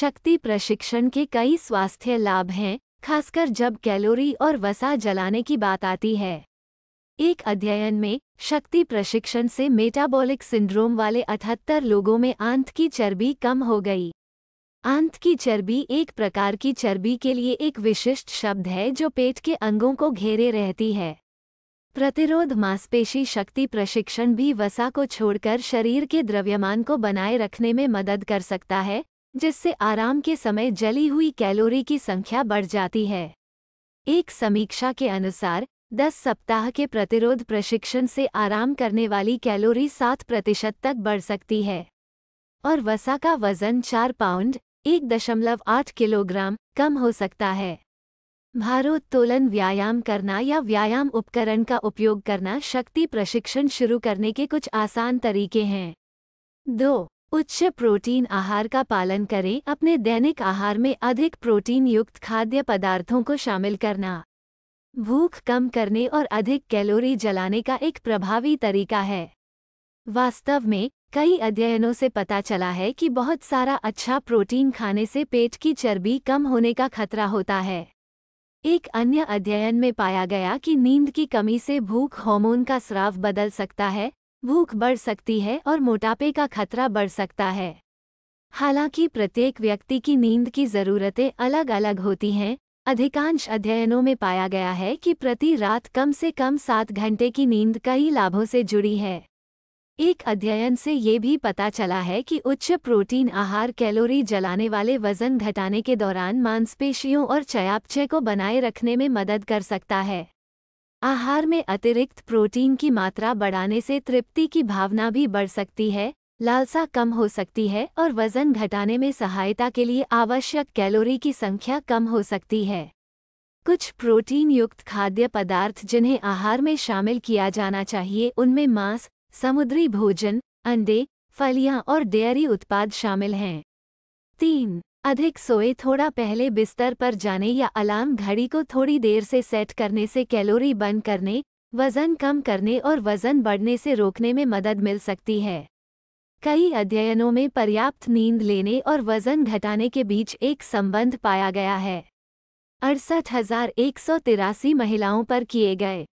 शक्ति प्रशिक्षण के कई स्वास्थ्य लाभ हैं खासकर जब कैलोरी और वसा जलाने की बात आती है एक अध्ययन में शक्ति प्रशिक्षण से मेटाबॉलिक सिंड्रोम वाले अठहत्तर लोगों में आंत की चर्बी कम हो गई आंत की चर्बी एक प्रकार की चर्बी के लिए एक विशिष्ट शब्द है जो पेट के अंगों को घेरे रहती है प्रतिरोध मांसपेशी शक्ति प्रशिक्षण भी वसा को छोड़कर शरीर के द्रव्यमान को बनाए रखने में मदद कर सकता है जिससे आराम के समय जली हुई कैलोरी की संख्या बढ़ जाती है एक समीक्षा के अनुसार 10 सप्ताह के प्रतिरोध प्रशिक्षण से आराम करने वाली कैलोरी 7 प्रतिशत तक बढ़ सकती है और वसा का वजन 4 पाउंड 1.8 किलोग्राम कम हो सकता है भारोत्तोलन व्यायाम करना या व्यायाम उपकरण का उपयोग करना शक्ति प्रशिक्षण शुरू करने के कुछ आसान तरीके हैं दो उच्च प्रोटीन आहार का पालन करें अपने दैनिक आहार में अधिक प्रोटीन युक्त खाद्य पदार्थों को शामिल करना भूख कम करने और अधिक कैलोरी जलाने का एक प्रभावी तरीका है वास्तव में कई अध्ययनों से पता चला है कि बहुत सारा अच्छा प्रोटीन खाने से पेट की चर्बी कम होने का खतरा होता है एक अन्य अध्ययन में पाया गया कि नींद की कमी से भूख हार्मोन का स्राव बदल सकता है भूख बढ़ सकती है और मोटापे का खतरा बढ़ सकता है हालांकि प्रत्येक व्यक्ति की नींद की ज़रूरतें अलग अलग होती हैं अधिकांश अध्ययनों में पाया गया है कि प्रति रात कम से कम सात घंटे की नींद कई लाभों से जुड़ी है एक अध्ययन से ये भी पता चला है कि उच्च प्रोटीन आहार कैलोरी जलाने वाले वजन घटाने के दौरान मांसपेशियों और चयापचय को बनाए रखने में मदद कर सकता है आहार में अतिरिक्त प्रोटीन की मात्रा बढ़ाने से तृप्ति की भावना भी बढ़ सकती है लालसा कम हो सकती है और वजन घटाने में सहायता के लिए आवश्यक कैलोरी की संख्या कम हो सकती है कुछ प्रोटीन युक्त खाद्य पदार्थ जिन्हें आहार में शामिल किया जाना चाहिए उनमें मांस समुद्री भोजन अंडे फलियां और डेयरी उत्पाद शामिल हैं तीन अधिक सोए थोड़ा पहले बिस्तर पर जाने या अलार्म घड़ी को थोड़ी देर से सेट करने से कैलोरी बर्न करने वजन कम करने और वजन बढ़ने से रोकने में मदद मिल सकती है कई अध्ययनों में पर्याप्त नींद लेने और वजन घटाने के बीच एक संबंध पाया गया है अड़सठ महिलाओं पर किए गए